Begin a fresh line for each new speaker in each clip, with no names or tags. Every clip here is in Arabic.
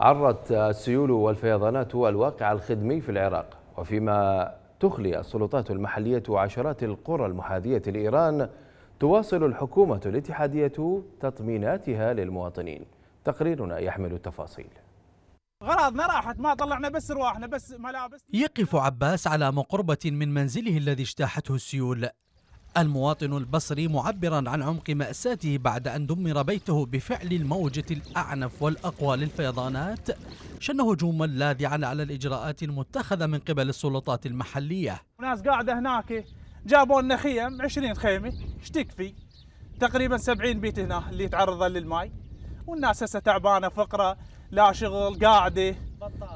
عرت السيول والفيضانات الواقع الخدمي في العراق وفيما تخلي السلطات المحلية عشرات القرى المحاذية لإيران تواصل الحكومة الاتحادية تطميناتها للمواطنين تقريرنا يحمل التفاصيل
غراضنا راحت ما طلعنا بس رواحنا بس ملابس
يقف عباس على مقربة من منزله الذي اجتاحته السيول المواطن البصري معبرا عن عمق مأساته بعد أن دمر بيته بفعل الموجة الأعنف والأقوى للفيضانات شن هجوما لاذعا على الإجراءات المتخذة من قبل السلطات المحلية
ناس قاعدة هناك جابوا لنا خيم 20 خيمة تكفي تقريبا 70 بيت هنا اللي تعرض للماء والناس هسه تعبانة فقرة لا شغل قاعدة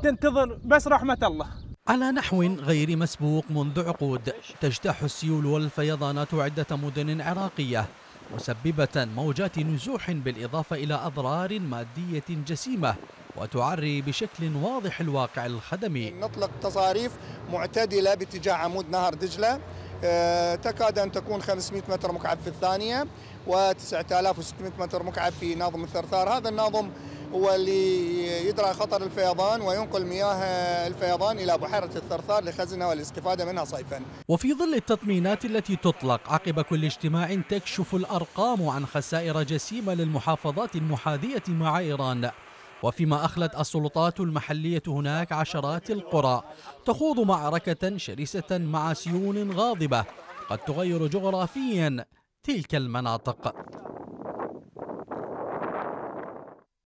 تنتظر بس رحمة الله
على نحو غير مسبوق منذ عقود تجتاح السيول والفيضانات عدة مدن عراقية مسببة موجات نزوح بالإضافة إلى أضرار مادية جسيمة وتعري بشكل واضح الواقع الخدمي
نطلق تصاريف معتدلة باتجاه عمود نهر دجلة آه، تكاد أن تكون 500 متر مكعب في الثانية و 9600 متر مكعب في ناظم الثرثار هذا الناظم هو اللي يدرى خطر الفيضان وينقل مياه الفيضان إلى بحيرة الثرثار لخزنها والاستفادة منها صيفا
وفي ظل التطمينات التي تطلق عقب كل اجتماع تكشف الأرقام عن خسائر جسيمة للمحافظات المحاذية مع إيران وفيما أخلت السلطات المحلية هناك عشرات القرى تخوض معركة شرسة مع سيول غاضبة قد تغير جغرافيا تلك المناطق